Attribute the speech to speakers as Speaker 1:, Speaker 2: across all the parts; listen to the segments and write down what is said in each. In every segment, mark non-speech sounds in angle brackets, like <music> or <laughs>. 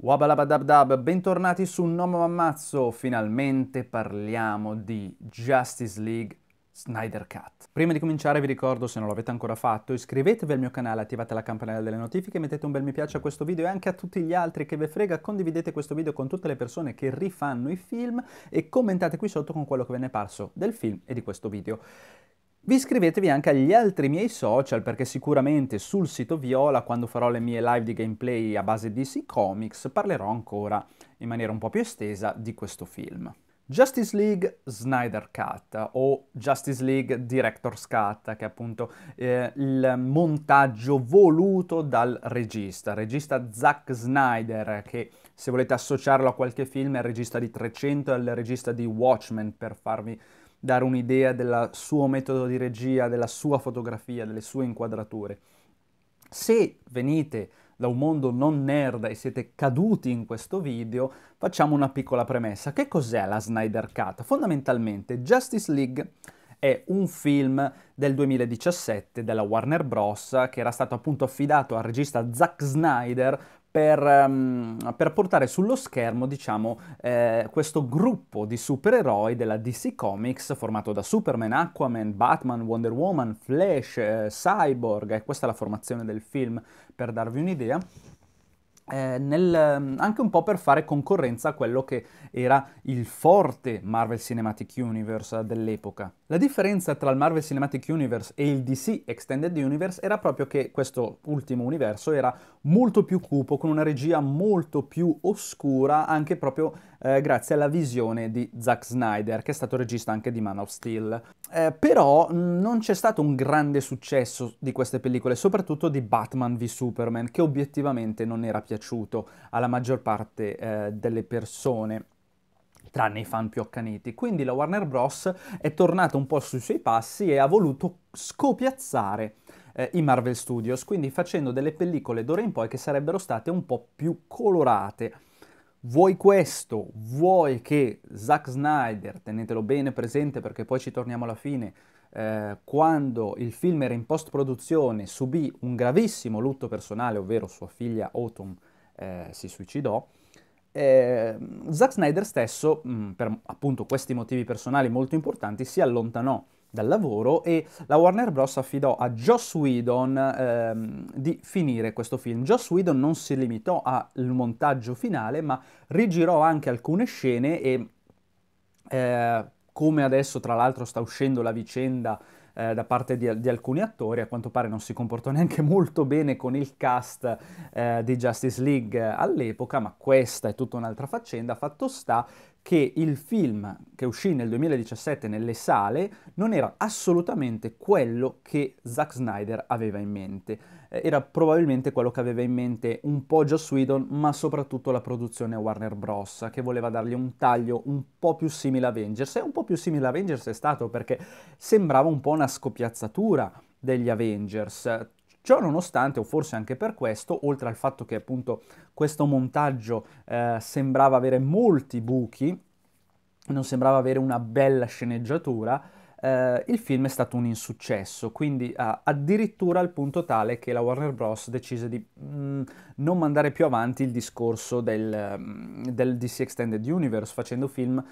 Speaker 1: Wabalabadabdab, bentornati su un Nomo Ammazzo, finalmente parliamo di Justice League Snyder Cut. Prima di cominciare vi ricordo, se non l'avete ancora fatto, iscrivetevi al mio canale, attivate la campanella delle notifiche, mettete un bel mi piace a questo video e anche a tutti gli altri che ve frega, condividete questo video con tutte le persone che rifanno i film e commentate qui sotto con quello che ve ne è parso del film e di questo video. Vi iscrivetevi anche agli altri miei social perché sicuramente sul sito Viola, quando farò le mie live di gameplay a base di DC Comics, parlerò ancora in maniera un po' più estesa di questo film. Justice League Snyder Cut o Justice League Director's Cut, che è appunto eh, il montaggio voluto dal regista, regista Zack Snyder, che se volete associarlo a qualche film è il regista di 300 e il regista di Watchmen, per farvi dare un'idea del suo metodo di regia, della sua fotografia, delle sue inquadrature. Se venite da un mondo non nerd e siete caduti in questo video, facciamo una piccola premessa. Che cos'è la Snyder Cut? Fondamentalmente Justice League è un film del 2017 della Warner Bros. che era stato appunto affidato al regista Zack Snyder per, um, per portare sullo schermo, diciamo, eh, questo gruppo di supereroi della DC Comics formato da Superman, Aquaman, Batman, Wonder Woman, Flash, eh, Cyborg, e eh, questa è la formazione del film per darvi un'idea. Eh, nel, mm, anche un po' per fare concorrenza a quello che era il forte Marvel Cinematic Universe dell'epoca. La differenza tra il Marvel Cinematic Universe e il DC Extended Universe era proprio che questo ultimo universo era molto più cupo, con una regia molto più oscura, anche proprio eh, grazie alla visione di Zack Snyder, che è stato regista anche di Man of Steel. Eh, però mm, non c'è stato un grande successo di queste pellicole, soprattutto di Batman v Superman, che obiettivamente non era piaciuto alla maggior parte eh, delle persone tranne i fan più accaniti. Quindi la Warner Bros. è tornata un po' sui suoi passi e ha voluto scopiazzare eh, i Marvel Studios, quindi facendo delle pellicole d'ora in poi che sarebbero state un po' più colorate Vuoi questo? Vuoi che Zack Snyder, tenetelo bene presente perché poi ci torniamo alla fine, eh, quando il film era in post-produzione subì un gravissimo lutto personale, ovvero sua figlia Autumn eh, si suicidò, eh, Zack Snyder stesso, mh, mm, per appunto questi motivi personali molto importanti, si allontanò dal lavoro e la Warner Bros. affidò a Joss Whedon ehm, di finire questo film. Joss Whedon non si limitò al montaggio finale, ma rigirò anche alcune scene e eh, come adesso tra l'altro sta uscendo la vicenda eh, da parte di, di, alcuni attori, a quanto pare non si comportò <laughs> neanche molto bene con il cast eh, di Justice League eh, all'epoca, ma questa è tutta un'altra faccenda, fatto sta che il film che uscì nel 2017 nelle sale non era assolutamente quello che Zack Snyder aveva in mente. Eh, era probabilmente quello che aveva in mente un po' Joss Whedon, ma soprattutto la produzione Warner Bros., che voleva dargli un taglio un po' più simile a Avengers. E un po' più simile a Avengers è stato perché sembrava un po' una scopiazzatura degli Avengers Ciò nonostante, o forse anche per questo, oltre al fatto che appunto questo montaggio eh, sembrava avere molti buchi, non sembrava avere una bella sceneggiatura, eh, il film è stato un insuccesso, quindi ah, addirittura al punto tale che la Warner Bros. decise di mh, mm, non mandare più avanti il discorso del, mm, del DC Extended Universe, facendo film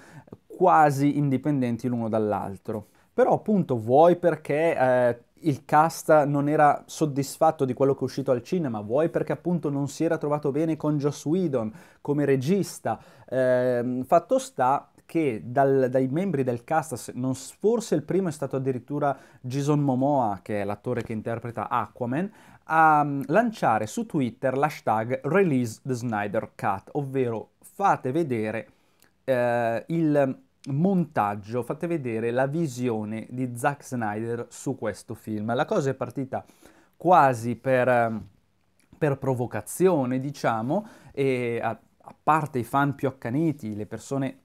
Speaker 1: quasi indipendenti l'uno dall'altro. Però appunto vuoi perché eh, il cast non era soddisfatto di quello che è uscito al cinema, vuoi perché appunto non si era trovato bene con Joss Whedon come regista. Eh, fatto sta che dal, dai membri del cast, non, forse il primo è stato addirittura Jason Momoa, che è l'attore che interpreta Aquaman, a mm, lanciare su Twitter l'hashtag Release the Snyder Cut, ovvero fate vedere eh, il montaggio, fate vedere la visione di Zack Snyder su questo film. La cosa è partita quasi per, eh, per provocazione, diciamo, e a, a parte i fan più accaniti, le persone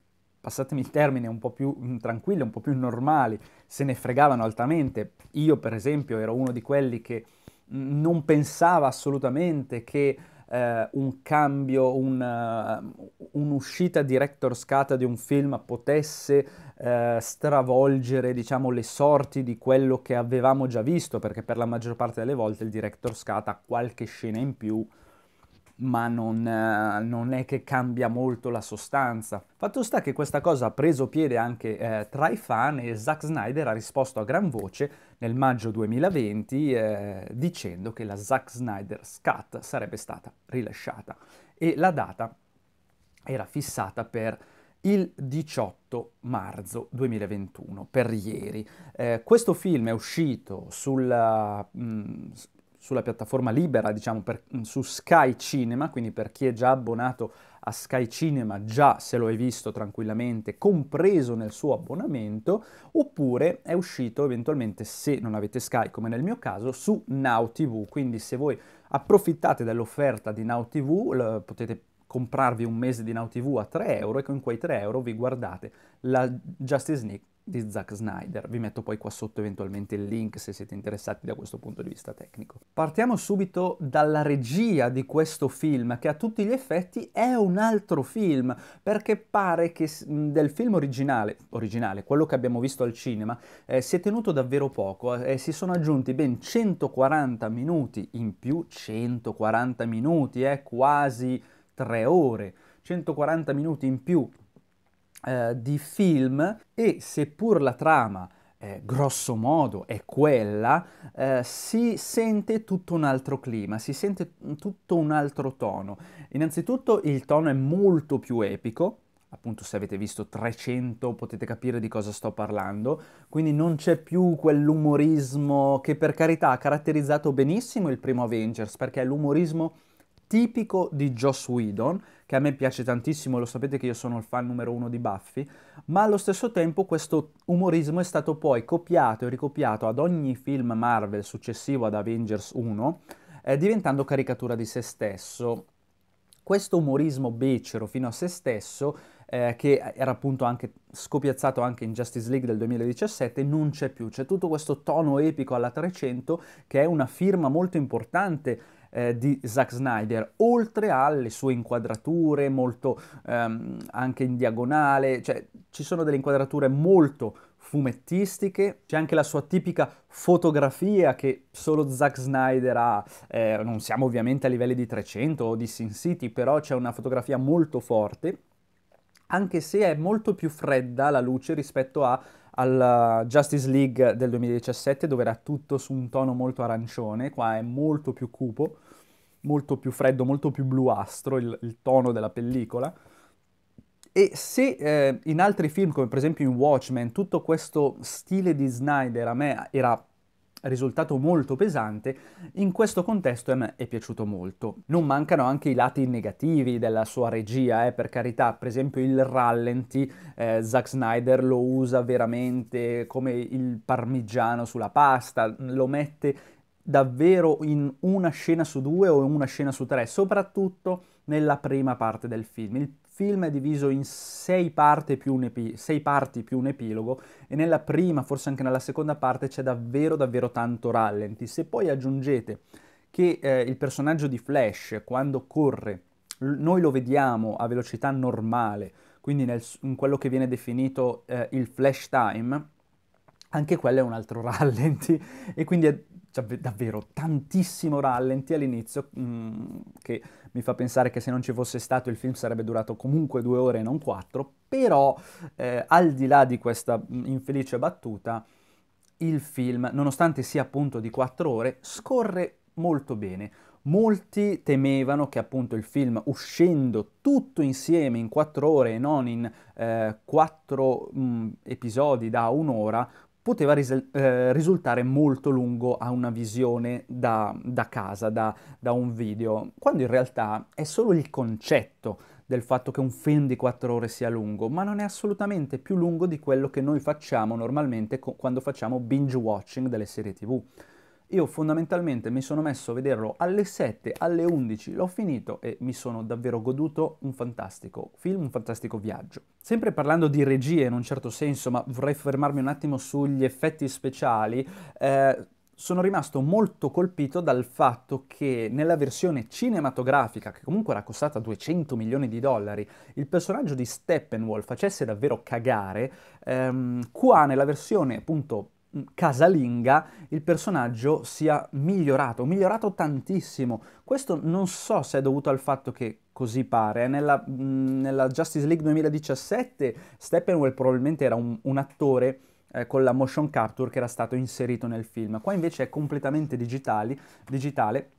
Speaker 1: passatemi il termine, un po' più mm, tranquille, un po' più normali, se ne fregavano altamente. Io, per esempio, ero uno di quelli che mm, non pensava assolutamente che eh, un cambio, un, uh, un'uscita director scata di un film potesse eh, stravolgere diciamo, le sorti di quello che avevamo già visto, perché per la maggior parte delle volte il director scata ha qualche scena in più, ma non, eh, non, è che cambia molto la sostanza. Fatto sta che questa cosa ha preso piede anche eh, tra i fan e Zack Snyder ha risposto a gran voce nel maggio 2020 eh, dicendo che la Zack Snyder Scat sarebbe stata rilasciata e la data era fissata per il 18 marzo 2021, per ieri. Eh, questo film è uscito sulla, mh, mm, sulla piattaforma libera, diciamo, per, mm, su Sky Cinema, quindi per chi è già abbonato a Sky Cinema già se lo hai visto tranquillamente, compreso nel suo abbonamento, oppure è uscito eventualmente, se non avete Sky come nel mio caso, su Now TV, quindi se voi approfittate dell'offerta di Now TV potete comprarvi un mese di Now TV a 3 euro e con quei 3 euro vi guardate la Justice League di Zack Snyder. Vi metto poi qua sotto eventualmente il link se siete interessati da questo punto di vista tecnico. Partiamo subito dalla regia di questo film, che a tutti gli effetti è un altro film, perché pare che del film originale, originale quello che abbiamo visto al cinema, eh, si è tenuto davvero poco. Eh, si sono aggiunti ben 140 minuti in più, 140 minuti, eh, quasi tre ore. 140 minuti in più eh, di film e seppur la trama eh, grosso modo è quella, eh, si sente tutto un altro clima, si sente tutto un altro tono. Innanzitutto il tono è molto più epico, appunto se avete visto 300 potete capire di cosa sto parlando, quindi non c'è più quell'umorismo che per carità ha caratterizzato benissimo il primo Avengers, perché è l'umorismo tipico di Joss Whedon, che a me piace tantissimo, lo sapete che io sono il fan numero uno di Buffy, ma allo stesso tempo questo umorismo è stato poi copiato e ricopiato ad ogni film Marvel successivo ad Avengers 1, eh, diventando caricatura di se stesso. Questo umorismo becero fino a se stesso, eh, che era appunto anche scopiazzato anche in Justice League del 2017, non c'è più. C'è tutto questo tono epico alla 300 che è una firma molto importante eh, di Zack Snyder, oltre alle sue inquadrature molto ehm, anche in diagonale, cioè ci sono delle inquadrature molto fumettistiche, c'è anche la sua tipica fotografia che solo Zack Snyder ha, eh, non siamo ovviamente a livelli di 300 o di Sin City, però c'è una fotografia molto forte, anche se è molto più fredda la luce rispetto a al Justice League del 2017 dove era tutto su un tono molto arancione, qua è molto più cupo, molto più freddo, molto più bluastro il, il tono della pellicola. E se eh, in altri film, come per esempio in Watchmen, tutto questo stile di Snyder a me era risultato molto pesante, in questo contesto a me è piaciuto molto. Non mancano anche i lati negativi della sua regia, eh, per carità, per esempio il rallenti, eh, Zack Snyder lo usa veramente come il parmigiano sulla pasta, lo mette davvero in una scena su due o in una scena su tre, soprattutto nella prima parte del film. Il film è diviso in sei parti, più un epi- sei parti più un epilogo e nella prima, forse anche nella seconda parte, c'è davvero davvero tanto rallenti. Se poi aggiungete che eh, il personaggio di Flash, quando corre, l- noi lo vediamo a velocità normale, quindi nel, in quello che viene definito eh, il flash time, anche quello è un altro <laughs> rallenti e quindi è cioè, davvero tantissimo rallenti all'inizio mm, che mi fa pensare che se non ci fosse stato il film sarebbe durato comunque due ore e non quattro, però eh, al di là di questa mm, infelice battuta, il film, nonostante sia appunto di quattro ore, scorre molto bene. Molti temevano che appunto il film uscendo tutto insieme in quattro ore e non in eh, quattro mh, mm, episodi da un'ora poteva ris- eh, risultare molto lungo a una visione da, da casa, da, da un video, quando in realtà è solo il concetto del fatto che un film di 4 ore sia lungo, ma non è assolutamente più lungo di quello che noi facciamo normalmente co- quando facciamo binge watching delle serie tv. Io fondamentalmente mi sono messo a vederlo alle 7, alle 11, l'ho finito e mi sono davvero goduto un fantastico film, un fantastico viaggio. Sempre parlando di regie in un certo senso, ma vorrei fermarmi un attimo sugli effetti speciali, eh, sono rimasto molto colpito dal fatto che nella versione cinematografica, che comunque era costata 200 milioni di dollari, il personaggio di Steppenwolf facesse davvero cagare, ehm, qua nella versione appunto casalinga il personaggio sia migliorato, migliorato tantissimo. Questo non so se è dovuto al fatto che così pare, nella, nella Justice League 2017 Steppenwell probabilmente era un, un attore eh, con la motion capture che era stato inserito nel film, qua invece è completamente digitali, digitale,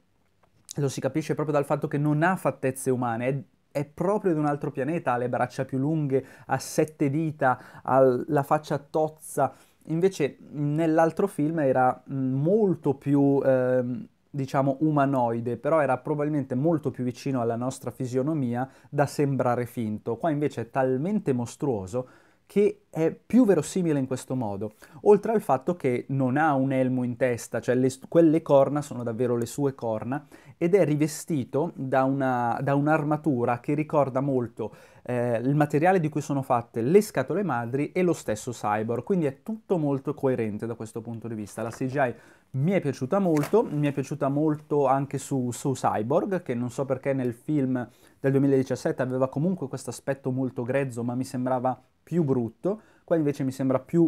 Speaker 1: lo si capisce proprio dal fatto che non ha fattezze umane, è è proprio di un altro pianeta, ha le braccia più lunghe, ha sette dita, ha la faccia tozza, invece nell'altro film era mm, molto più, eh, diciamo, umanoide, però era probabilmente molto più vicino alla nostra fisionomia da sembrare finto. Qua invece è talmente mostruoso che è più verosimile in questo modo, oltre al fatto che non ha un elmo in testa, cioè le, quelle corna sono davvero le sue corna, ed è rivestito da, una, da un'armatura che ricorda molto eh, il materiale di cui sono fatte le scatole madri e lo stesso cyborg, quindi è tutto molto coerente da questo punto di vista. La CGI mi è piaciuta molto, mi è piaciuta molto anche su, su Cyborg, che non so perché nel film del 2017 aveva comunque questo aspetto molto grezzo, ma mi sembrava più brutto, qua invece mi sembra più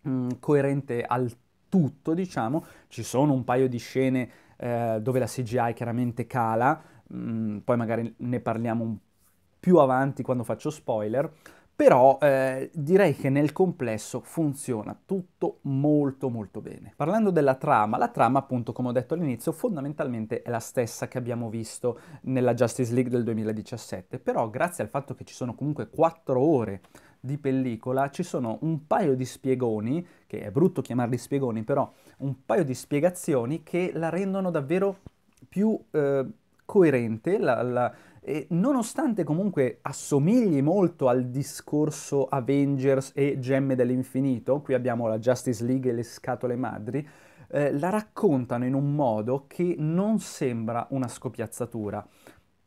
Speaker 1: mh, mm, coerente al tutto, diciamo. Ci sono un paio di scene eh, dove la CGI chiaramente cala, mh, mm, poi magari ne parliamo un po' più avanti quando faccio spoiler, però eh, direi che nel complesso funziona tutto molto molto bene. Parlando della trama, la trama appunto come ho detto all'inizio fondamentalmente è la stessa che abbiamo visto nella Justice League del 2017, però grazie al fatto che ci sono comunque 4 ore di pellicola ci sono un paio di spiegoni, che è brutto chiamarli spiegoni, però un paio di spiegazioni che la rendono davvero più eh, coerente, la, la, e nonostante comunque assomigli molto al discorso Avengers e Gemme dell'Infinito, qui abbiamo la Justice League e le scatole madri, eh, la raccontano in un modo che non sembra una scopiazzatura.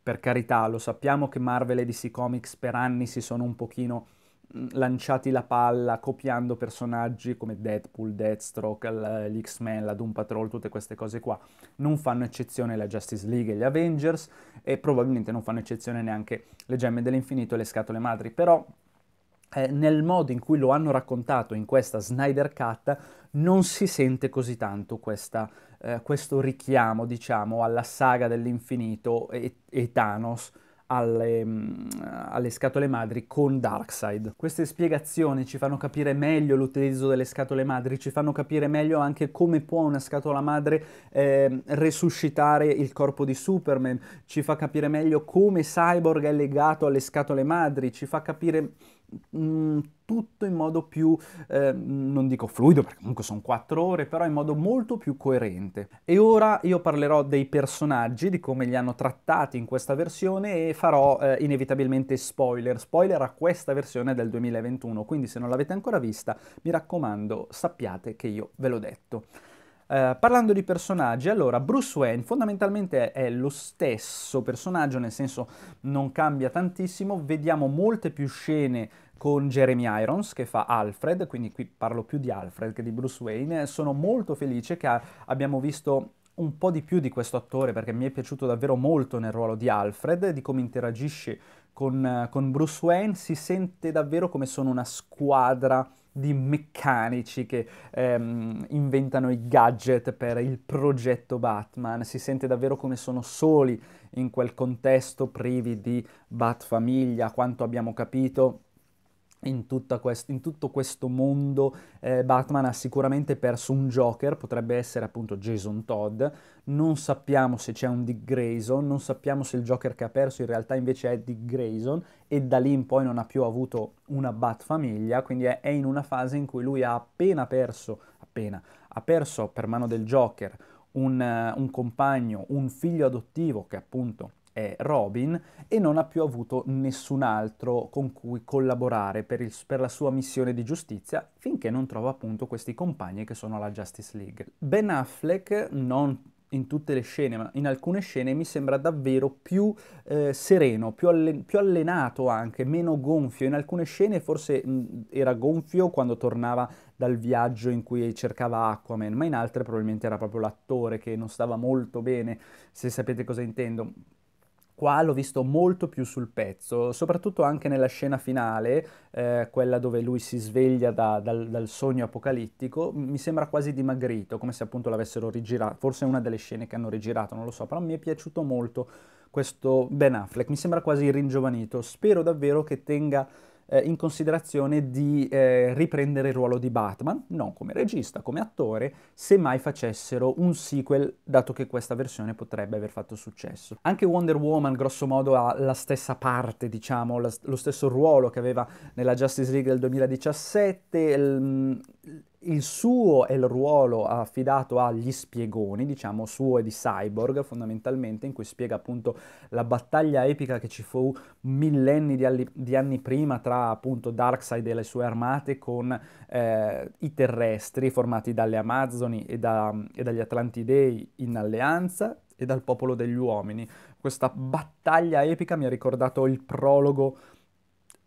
Speaker 1: Per carità, lo sappiamo che Marvel e DC Comics per anni si sono un pochino lanciati la palla copiando personaggi come Deadpool, Deathstroke, l'X-Men, la Doom Patrol, tutte queste cose qua. Non fanno eccezione la Justice League e gli Avengers e probabilmente non fanno eccezione neanche le gemme dell'infinito e le scatole madri, però eh, nel modo in cui lo hanno raccontato in questa Snyder Cut non si sente così tanto questa, eh, questo richiamo, diciamo, alla saga dell'infinito e, e Thanos alle, mm, alle, scatole madri con Darkseid. Queste spiegazioni ci fanno capire meglio l'utilizzo delle scatole madri, ci fanno capire meglio anche come può una scatola madre eh, resuscitare il corpo di Superman, ci fa capire meglio come Cyborg è legato alle scatole madri, ci fa capire Mm, tutto in modo più, eh, non dico fluido perché comunque sono quattro ore, però in modo molto più coerente. E ora io parlerò dei personaggi, di come li hanno trattati in questa versione e farò eh, inevitabilmente spoiler, spoiler a questa versione del 2021, quindi se non l'avete ancora vista mi raccomando sappiate che io ve l'ho detto. Eh, parlando di personaggi, allora Bruce Wayne fondamentalmente è lo stesso personaggio, nel senso non cambia tantissimo, vediamo molte più scene con Jeremy Irons che fa Alfred, quindi qui parlo più di Alfred che di Bruce Wayne, sono molto felice che abbiamo visto un po' di più di questo attore perché mi è piaciuto davvero molto nel ruolo di Alfred, di come interagisce con, eh, con Bruce Wayne, si sente davvero come sono una squadra di meccanici che ehm, inventano i gadget per il progetto Batman, si sente davvero come sono soli in quel contesto privi di Batfamiglia, famiglia, quanto abbiamo capito in, quest- in, tutto questo mondo eh, Batman ha sicuramente perso un Joker, potrebbe essere appunto Jason Todd, non sappiamo se c'è un Dick Grayson, non sappiamo se il Joker che ha perso in realtà invece è Dick Grayson e da lì in poi non ha più avuto una Bat-famiglia, quindi è, è in una fase in cui lui ha appena perso, appena, ha perso per mano del Joker un, uh, un compagno, un figlio adottivo che appunto è Robin e non ha più avuto nessun altro con cui collaborare per, il, per, la sua missione di giustizia finché non trova appunto questi compagni che sono la Justice League. Ben Affleck, non in tutte le scene, ma in alcune scene mi sembra davvero più eh, sereno, più, allen più, allenato anche, meno gonfio. In alcune scene forse mh, era gonfio quando tornava dal viaggio in cui cercava Aquaman, ma in altre probabilmente era proprio l'attore che non stava molto bene, se sapete cosa intendo qua l'ho visto molto più sul pezzo, soprattutto anche nella scena finale, eh, quella dove lui si sveglia da, dal, dal, sogno apocalittico, mi sembra quasi dimagrito, come se appunto l'avessero rigirato, forse è una delle scene che hanno rigirato, non lo so, però mi è piaciuto molto questo Ben Affleck, mi sembra quasi ringiovanito, spero davvero che tenga eh, in considerazione di eh, riprendere il ruolo di Batman, non come regista, come attore, se mai facessero un sequel, dato che questa versione potrebbe aver fatto successo. Anche Wonder Woman, grosso modo, ha la stessa parte, diciamo, la, lo stesso ruolo che aveva nella Justice League del 2017. Il, il suo è il ruolo affidato agli spiegoni, diciamo suo e di Cyborg fondamentalmente, in cui spiega appunto la battaglia epica che ci fu millenni di, alli- di anni prima tra appunto Darkseid e le sue armate con eh, i terrestri formati dalle Amazzoni e, da, e dagli Atlantidei in alleanza e dal popolo degli uomini. Questa battaglia epica mi ha ricordato il prologo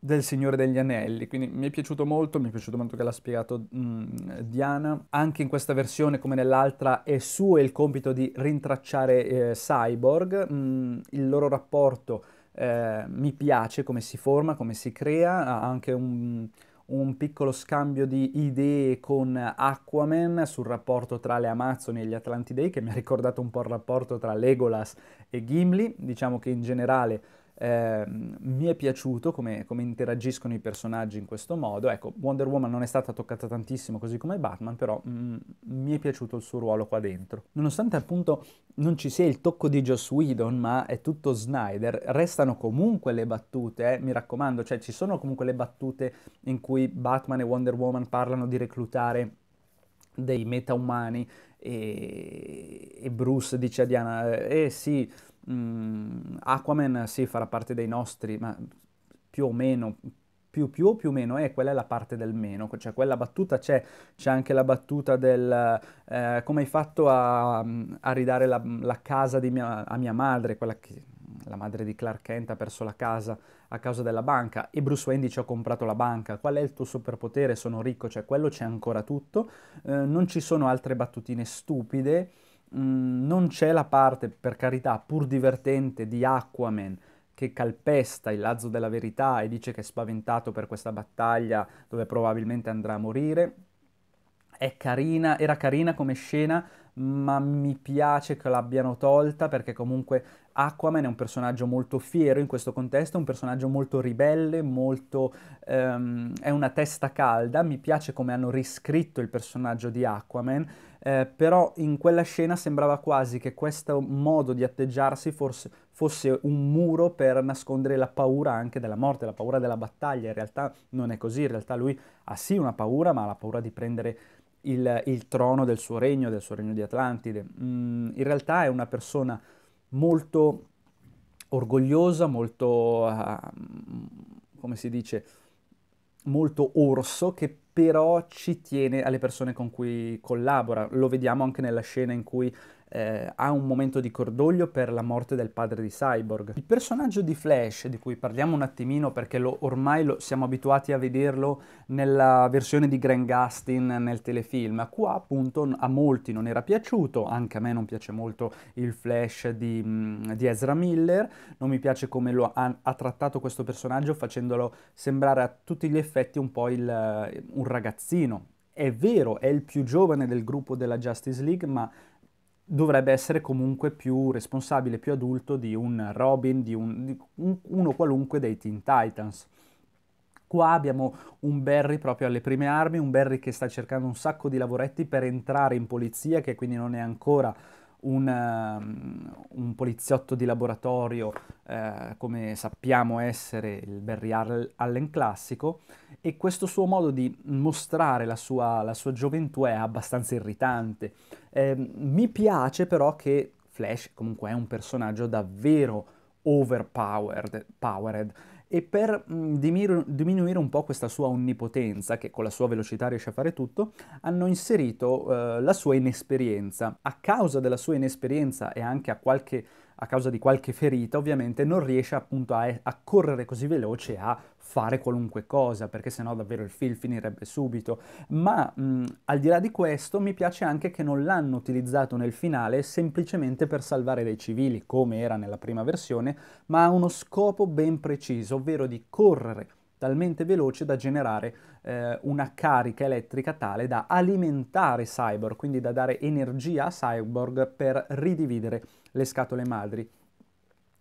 Speaker 1: del Signore degli Anelli, quindi mi è piaciuto molto, mi è piaciuto molto che l'ha spiegato mh, Diana. Anche in questa versione, come nell'altra, è suo il compito di rintracciare eh, Cyborg, mh, il loro rapporto eh, mi piace come si forma, come si crea, ha anche un, un piccolo scambio di idee con Aquaman sul rapporto tra le Amazzoni e gli Atlantidei, che mi ha ricordato un po' il rapporto tra Legolas e Gimli, diciamo che in generale Ehm, mi è piaciuto come, come, interagiscono i personaggi in questo modo. Ecco, Wonder Woman non è stata toccata tantissimo così come Batman, però mh, mm, mi è piaciuto il suo ruolo qua dentro. Nonostante appunto non ci sia il tocco di Joss Whedon, ma è tutto Snyder, restano comunque le battute, eh, mi raccomando, cioè ci sono comunque le battute in cui Batman e Wonder Woman parlano di reclutare dei metaumani e, e Bruce dice a Diana, eh sì, mh, Aquaman sì farà parte dei nostri, ma più o meno, più più o più meno, e eh, quella è la parte del meno, cioè quella battuta c'è, c'è anche la battuta del eh, come hai fatto a, a ridare la, la casa mia, a mia madre, quella che la madre di Clark Kent ha perso la casa a causa della banca e Bruce Wayne dice ho comprato la banca, qual è il tuo superpotere, sono ricco, cioè quello c'è ancora tutto, eh, non ci sono altre battutine stupide, mh, mm, non c'è la parte, per carità, pur divertente di Aquaman che calpesta il lazzo della verità e dice che è spaventato per questa battaglia dove probabilmente andrà a morire. Carina, era carina come scena, ma mi piace che l'abbiano tolta perché comunque Aquaman è un personaggio molto fiero in questo contesto, è un personaggio molto ribelle, molto, um, è una testa calda, mi piace come hanno riscritto il personaggio di Aquaman, eh, però in quella scena sembrava quasi che questo modo di atteggiarsi forse, fosse un muro per nascondere la paura anche della morte, la paura della battaglia. In realtà non è così, in realtà lui ha sì una paura, ma ha la paura di prendere il, il, trono del suo regno, del suo regno di Atlantide. Mm, in realtà è una persona molto orgogliosa, molto, uh, come si dice, molto orso, che però ci tiene alle persone con cui collabora. Lo vediamo anche nella scena in cui eh, ha un momento di cordoglio per la morte del padre di Cyborg. Il personaggio di Flash, di cui parliamo un attimino perché lo, ormai lo, siamo abituati a vederlo nella versione di Grant Gustin nel telefilm, qua appunto a molti non era piaciuto, anche a me non piace molto il Flash di, mm, di Ezra Miller, non mi piace come lo ha, ha, trattato questo personaggio facendolo sembrare a tutti gli effetti un po' il, un ragazzino. È vero, è il più giovane del gruppo della Justice League, ma dovrebbe essere comunque più responsabile, più adulto di un Robin, di, un, di un, uno qualunque dei Teen Titans. Qua abbiamo un Barry proprio alle prime armi, un Barry che sta cercando un sacco di lavoretti per entrare in polizia, che quindi non è ancora un, ehm, un poliziotto di laboratorio, eh, come sappiamo essere il Barry Allen classico, e questo suo modo di mostrare la sua, la sua gioventù è abbastanza irritante. Eh, mi piace però che Flash comunque è un personaggio davvero overpowered, powered, e per mm, diminuire un po' questa sua onnipotenza, che con la sua velocità riesce a fare tutto, hanno inserito eh, la sua inesperienza. A causa della sua inesperienza e anche a qualche a causa di qualche ferita, ovviamente non riesce appunto a, a correre così veloce a fare qualunque cosa, perché sennò davvero il film finirebbe subito. Ma mh, al di là di questo mi piace anche che non l'hanno utilizzato nel finale semplicemente per salvare dei civili, come era nella prima versione, ma ha uno scopo ben preciso, ovvero di correre talmente veloce da generare eh, una carica elettrica tale da alimentare Cyborg, quindi da dare energia a Cyborg per ridividere le scatole madri.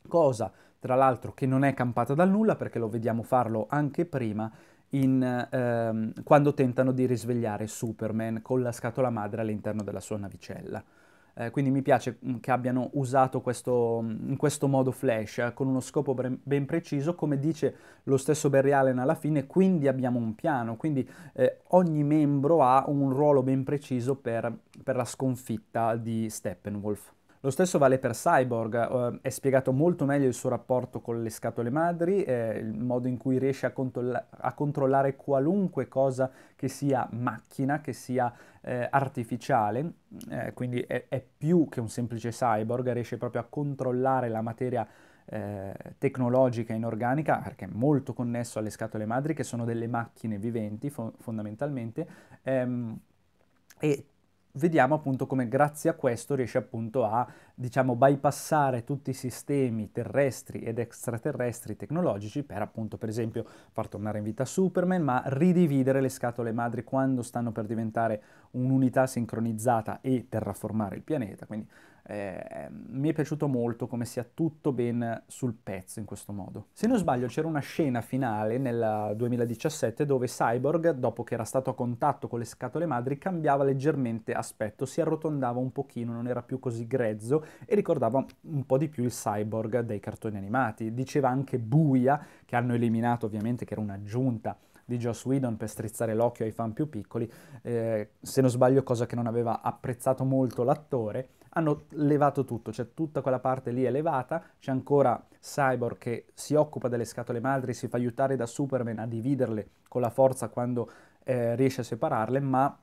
Speaker 1: Cosa, tra l'altro, che non è campata dal nulla perché lo vediamo farlo anche prima in, ehm, quando tentano di risvegliare Superman con la scatola madre all'interno della sua navicella eh, quindi mi piace mm, che abbiano usato questo, mm, in questo modo Flash, eh, con uno scopo ben preciso, come dice lo stesso Barry Allen alla fine, quindi abbiamo un piano, quindi eh, ogni membro ha un ruolo ben preciso per, per la sconfitta di Steppenwolf. Lo stesso vale per Cyborg, eh, è spiegato molto meglio il suo rapporto con le scatole madri, eh, il modo in cui riesce a, controlla- a, controllare qualunque cosa che sia macchina, che sia eh, artificiale, eh, quindi è, è più che un semplice cyborg, riesce proprio a controllare la materia eh, tecnologica inorganica, perché è molto connesso alle scatole madri, che sono delle macchine viventi fo- fondamentalmente, ehm, e vediamo appunto come grazie a questo riesce appunto a diciamo, bypassare tutti i sistemi terrestri ed extraterrestri tecnologici per appunto, per esempio, far tornare in vita Superman, ma ridividere le scatole madri quando stanno per diventare un'unità sincronizzata e terraformare il pianeta. Quindi eh, mi è piaciuto molto come sia tutto ben sul pezzo in questo modo. Se non sbaglio c'era una scena finale nel 2017 dove Cyborg, dopo che era stato a contatto con le scatole madri, cambiava leggermente aspetto, si arrotondava un pochino, non era più così grezzo e ricordava un po' di più il cyborg dei cartoni animati. Diceva anche buia, che hanno eliminato ovviamente, che era un'aggiunta di Joss Whedon per strizzare l'occhio ai fan più piccoli, eh, se non sbaglio cosa che non aveva apprezzato molto l'attore, hanno levato tutto, cioè tutta quella parte lì è levata, c'è ancora Cyborg che si occupa delle scatole madri, si fa aiutare da Superman a dividerle con la forza quando eh, riesce a separarle, ma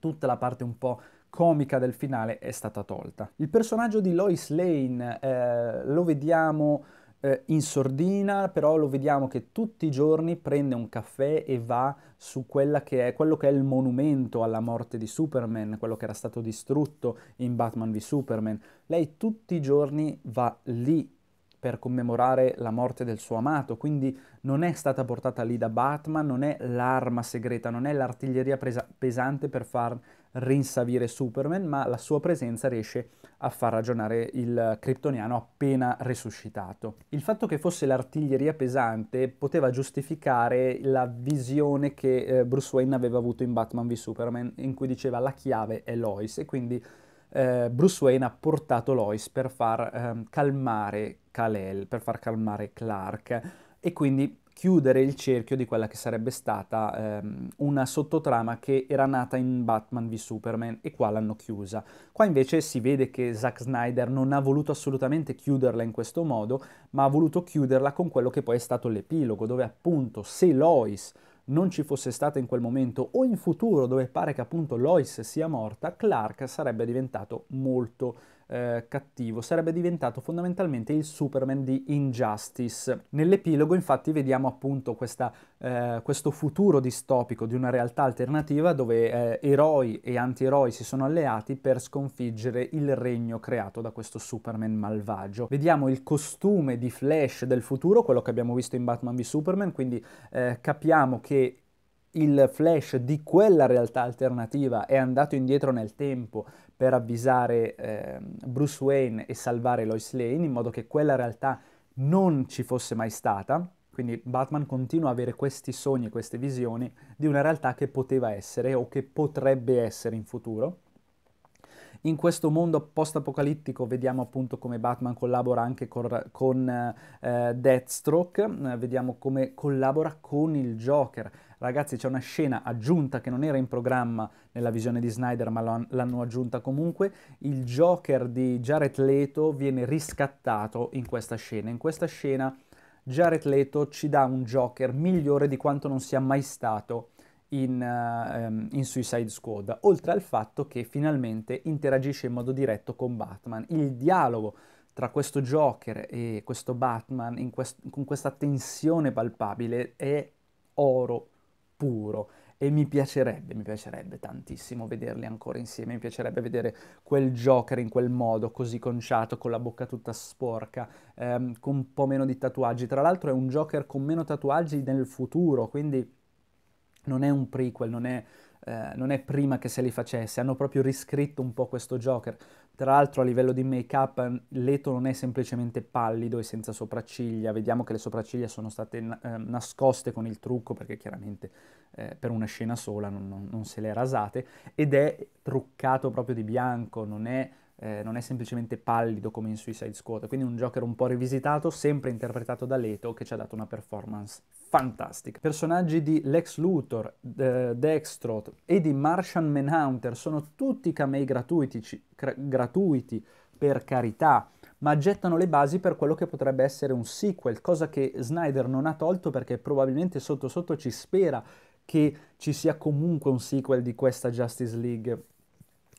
Speaker 1: tutta la parte un po' comica del finale è stata tolta. Il personaggio di Lois Lane eh, lo vediamo eh, in sordina, però lo vediamo che tutti i giorni prende un caffè e va su quella che è, quello che è il monumento alla morte di Superman, quello che era stato distrutto in Batman v Superman. Lei tutti i giorni va lì per commemorare la morte del suo amato, quindi non è stata portata lì da Batman, non è l'arma segreta, non è l'artiglieria presa- pesante per far rinsavire Superman, ma la sua presenza riesce a far ragionare il kryptoniano appena resuscitato. Il fatto che fosse l'artiglieria pesante poteva giustificare la visione che eh, Bruce Wayne aveva avuto in Batman v Superman, in cui diceva la chiave è Lois, e quindi eh, Bruce Wayne ha portato Lois per far eh, calmare Kalel, per far calmare Clark, e quindi chiudere il cerchio di quella che sarebbe stata ehm, una sottotrama che era nata in Batman v Superman e qua l'hanno chiusa. Qua invece si vede che Zack Snyder non ha voluto assolutamente chiuderla in questo modo, ma ha voluto chiuderla con quello che poi è stato l'epilogo, dove appunto se Lois non ci fosse stata in quel momento o in futuro dove pare che appunto Lois sia morta, Clark sarebbe diventato molto eh, cattivo, sarebbe diventato fondamentalmente il Superman di Injustice. Nell'epilogo infatti vediamo appunto questa, eh, questo futuro distopico di una realtà alternativa dove eh, eroi e anti-eroi si sono alleati per sconfiggere il regno creato da questo Superman malvagio. Vediamo il costume di Flash del futuro, quello che abbiamo visto in Batman v Superman, quindi eh, capiamo che il flash di quella realtà alternativa è andato indietro nel tempo per avvisare eh, Bruce Wayne e salvare Lois Lane in modo che quella realtà non ci fosse mai stata. Quindi Batman continua a avere questi sogni, queste visioni di una realtà che poteva essere o che potrebbe essere in futuro. In questo mondo post-apocalittico vediamo appunto come Batman collabora anche con, con eh, Deathstroke, eh, vediamo come collabora con il Joker. Ragazzi, c'è una scena aggiunta che non era in programma nella visione di Snyder, ma l'hanno aggiunta comunque. Il Joker di Jared Leto viene riscattato in questa scena. In questa scena Jared Leto ci dà un Joker migliore di quanto non sia mai stato in, uh, in, Suicide Squad, oltre al fatto che finalmente interagisce in modo diretto con Batman. Il dialogo tra questo Joker e questo Batman quest- con questa tensione palpabile è oro puro e mi piacerebbe, mi piacerebbe tantissimo vederli ancora insieme, mi piacerebbe vedere quel Joker in quel modo, così conciato, con la bocca tutta sporca, ehm, con un po' meno di tatuaggi. Tra l'altro è un Joker con meno tatuaggi nel futuro, quindi non è un prequel, non è, eh, non è prima che se li facesse, hanno proprio riscritto un po' questo Joker. Tra l'altro a livello di make-up Leto non è semplicemente pallido e senza sopracciglia, vediamo che le sopracciglia sono state eh, nascoste con il trucco perché chiaramente eh, per una scena sola non, non, non se le ha rasate ed è truccato proprio di bianco, non è eh, non è semplicemente pallido come in Suicide Squad, quindi un Joker un po' rivisitato, sempre interpretato da Leto che ci ha dato una performance fantastica. Personaggi di Lex Luthor, De eh, Dextroth e di Martian Manhunter sono tutti camei gratuiti, gratuiti per carità, ma gettano le basi per quello che potrebbe essere un sequel, cosa che Snyder non ha tolto perché probabilmente sotto sotto ci spera che ci sia comunque un sequel di questa Justice League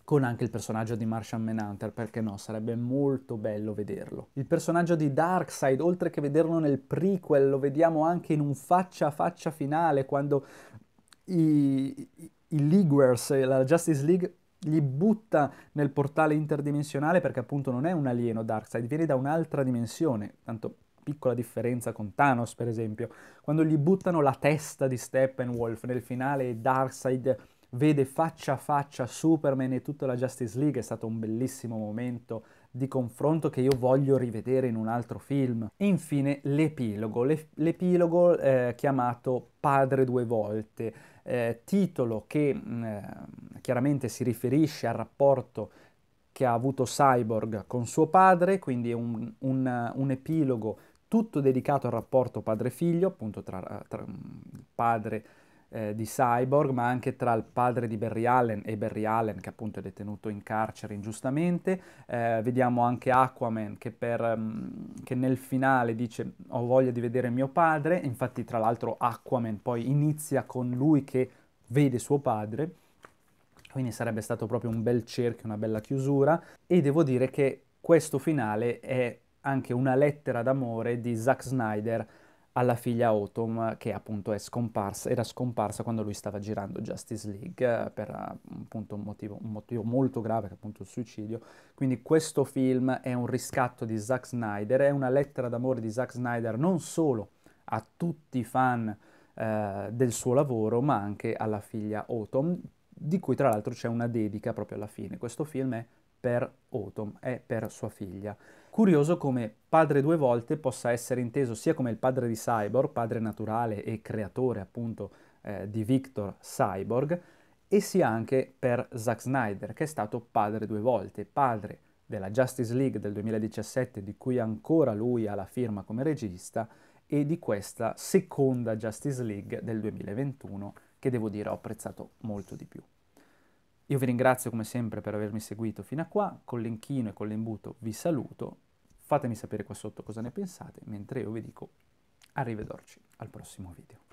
Speaker 1: con anche il personaggio di Martian Manhunter, perché no, sarebbe molto bello vederlo. Il personaggio di Darkseid, oltre che vederlo nel prequel, lo vediamo anche in un faccia a faccia finale, quando i, i, Leaguers, la Justice League, gli butta nel portale interdimensionale perché appunto non è un alieno Darkseid, viene da un'altra dimensione, tanto piccola differenza con Thanos per esempio, quando gli buttano la testa di Steppenwolf nel finale Darkseid vede faccia a faccia Superman e tutta la Justice League, è stato un bellissimo momento di confronto che io voglio rivedere in un altro film. E infine l'epilogo, l'epilogo eh, chiamato Padre due volte, eh, titolo che mm, eh, chiaramente si riferisce al rapporto che ha avuto Cyborg con suo padre, quindi un, un, un epilogo tutto dedicato al rapporto padre-figlio, appunto tra, tra mm, padre eh, di Cyborg, ma anche tra il padre di Barry Allen e Barry Allen, che appunto è detenuto in carcere ingiustamente. Eh, vediamo anche Aquaman che, per, mh, mm, che, nel finale dice ho voglia di vedere mio padre, infatti tra l'altro Aquaman poi inizia con lui che vede suo padre, quindi sarebbe stato proprio un bel cerchio, una bella chiusura e devo dire che questo finale è anche una lettera d'amore di Zack Snyder alla figlia Autumn che appunto è scomparsa, era scomparsa quando lui stava girando Justice League eh, per eh, appunto un motivo, un motivo molto grave che appunto il suicidio. Quindi questo film è un riscatto di Zack Snyder, è una lettera d'amore di Zack Snyder non solo a tutti i fan eh, del suo lavoro ma anche alla figlia Autumn di cui tra l'altro c'è una dedica proprio alla fine. Questo film è per Autumn, è per sua figlia. Curioso come padre due volte possa essere inteso sia come il padre di Cyborg, padre naturale e creatore appunto eh, di Victor Cyborg, e sia anche per Zack Snyder, che è stato padre due volte, padre della Justice League del 2017, di cui ancora lui ha la firma come regista, e di questa seconda Justice League del 2021, che devo dire ho apprezzato molto di più. Io vi ringrazio come sempre per avermi seguito fino a qua, con l'inchino e con l'imbuto vi saluto Fatemi sapere qua sotto cosa ne pensate, mentre io vi dico arrivederci al prossimo video.